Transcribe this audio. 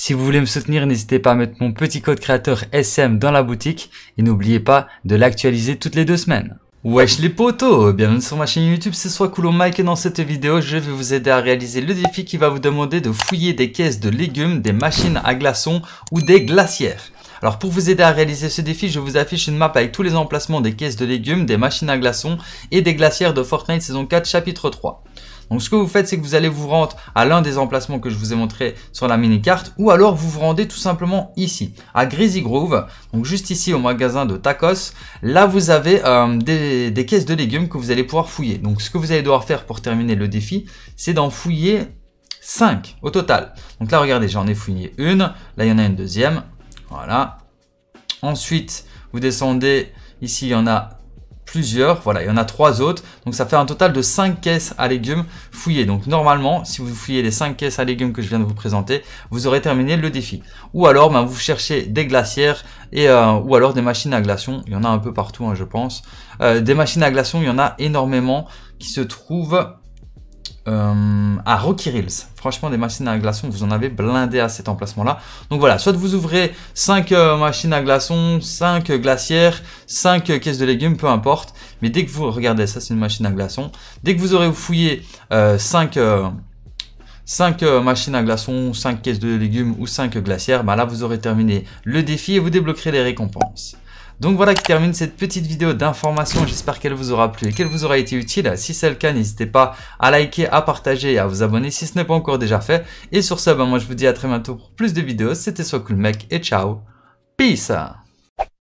Si vous voulez me soutenir, n'hésitez pas à mettre mon petit code créateur SM dans la boutique et n'oubliez pas de l'actualiser toutes les deux semaines. Wesh les potos Bienvenue sur ma chaîne YouTube, c'est soit cool Mike et dans cette vidéo, je vais vous aider à réaliser le défi qui va vous demander de fouiller des caisses de légumes, des machines à glaçons ou des glacières. Alors pour vous aider à réaliser ce défi, je vous affiche une map avec tous les emplacements des caisses de légumes, des machines à glaçons et des glacières de Fortnite saison 4 chapitre 3. Donc ce que vous faites, c'est que vous allez vous rendre à l'un des emplacements que je vous ai montré sur la mini-carte ou alors vous vous rendez tout simplement ici, à Greasy Grove, donc juste ici au magasin de tacos. Là, vous avez euh, des, des caisses de légumes que vous allez pouvoir fouiller. Donc ce que vous allez devoir faire pour terminer le défi, c'est d'en fouiller 5 au total. Donc là, regardez, j'en ai fouillé une. Là, il y en a une deuxième. Voilà. Ensuite, vous descendez. Ici, il y en a plusieurs. Voilà, il y en a trois autres. Donc ça fait un total de 5 caisses à légumes fouillées. Donc normalement, si vous fouillez les 5 caisses à légumes que je viens de vous présenter, vous aurez terminé le défi. Ou alors, ben, vous cherchez des glacières et euh, ou alors des machines à glaçons. Il y en a un peu partout, hein, je pense. Euh, des machines à glaçons, il y en a énormément qui se trouvent euh, à Rocky Reels. Franchement, des machines à glaçons, vous en avez blindé à cet emplacement-là. Donc voilà, soit vous ouvrez 5 euh, machines à glaçons, 5 glacières, 5 caisses de légumes, peu importe. Mais dès que vous regardez, ça c'est une machine à glaçons. Dès que vous aurez fouillé 5 euh, 5 euh, machines à glaçons, 5 caisses de légumes ou 5 glacières, bah là vous aurez terminé le défi et vous débloquerez les récompenses. Donc voilà qui termine cette petite vidéo d'information, j'espère qu'elle vous aura plu et qu'elle vous aura été utile. Si c'est le cas, n'hésitez pas à liker, à partager et à vous abonner si ce n'est pas encore déjà fait. Et sur ce, bah moi je vous dis à très bientôt pour plus de vidéos, c'était Soit et ciao, peace